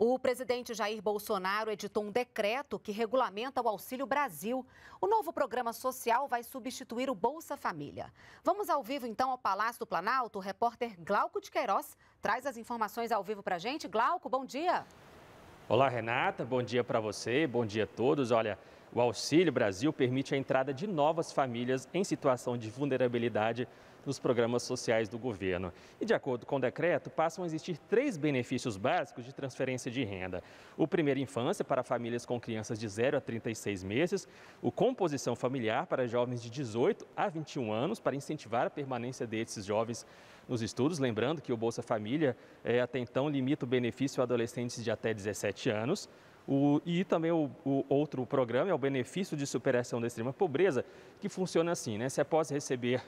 O presidente Jair Bolsonaro editou um decreto que regulamenta o Auxílio Brasil. O novo programa social vai substituir o Bolsa Família. Vamos ao vivo, então, ao Palácio do Planalto. O repórter Glauco de Queiroz traz as informações ao vivo para a gente. Glauco, bom dia. Olá, Renata. Bom dia para você. Bom dia a todos. Olha. O Auxílio Brasil permite a entrada de novas famílias em situação de vulnerabilidade nos programas sociais do governo. E, de acordo com o decreto, passam a existir três benefícios básicos de transferência de renda: o primeiro infância para famílias com crianças de 0 a 36 meses, o composição familiar para jovens de 18 a 21 anos, para incentivar a permanência desses jovens nos estudos. Lembrando que o Bolsa Família, eh, até então, limita o benefício a adolescentes de até 17 anos o, e também o, o, outro programa é o benefício de superação da extrema pobreza, que funciona assim, né? Você pode receber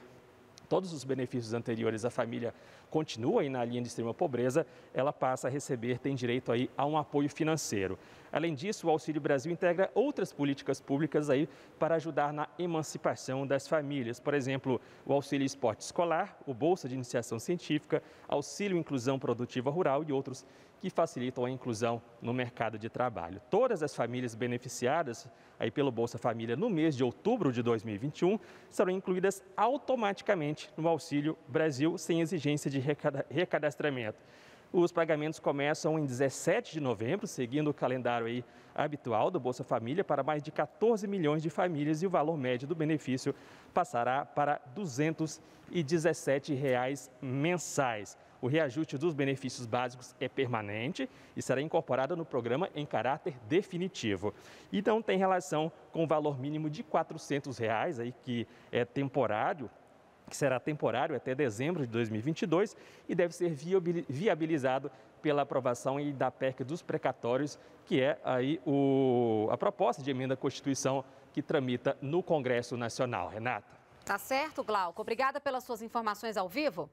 todos os benefícios anteriores a família continua aí na linha de extrema pobreza, ela passa a receber, tem direito aí a um apoio financeiro. Além disso, o Auxílio Brasil integra outras políticas públicas aí para ajudar na emancipação das famílias. Por exemplo, o Auxílio Esporte Escolar, o Bolsa de Iniciação Científica, Auxílio Inclusão Produtiva Rural e outros que facilitam a inclusão no mercado de trabalho. Todas as famílias beneficiadas aí pelo Bolsa Família no mês de outubro de 2021 serão incluídas automaticamente no Auxílio Brasil sem exigência de recadastramento. Os pagamentos começam em 17 de novembro, seguindo o calendário aí habitual do Bolsa Família, para mais de 14 milhões de famílias e o valor médio do benefício passará para R$ 217 reais mensais. O reajuste dos benefícios básicos é permanente e será incorporado no programa em caráter definitivo. E não tem relação com o valor mínimo de R$ 400, reais, aí, que é temporário, que será temporário até dezembro de 2022 e deve ser viabilizado pela aprovação da PEC dos precatórios, que é aí o, a proposta de emenda à Constituição que tramita no Congresso Nacional. Renata. Tá certo, Glauco. Obrigada pelas suas informações ao vivo.